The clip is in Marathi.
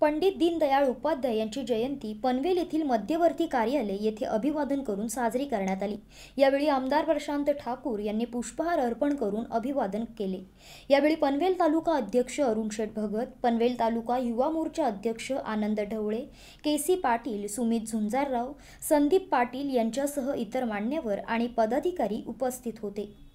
पंडित दीनदयाळ उपाध्याय यांची जयंती पनवेल येथील मध्यवर्ती कार्यालय येथे अभिवादन करून साजरी करण्यात आली यावेळी आमदार प्रशांत ठाकूर यांनी पुष्पहार अर्पण करून अभिवादन केले यावेळी पनवेल तालुका अध्यक्ष अरुण शेठ भगत पनवेल तालुका युवा मोर्चा अध्यक्ष आनंद ढवळे के सी पाटील सुमित झुंजारराव संदीप पाटील यांच्यासह इतर मान्यवर आणि पदाधिकारी उपस्थित होते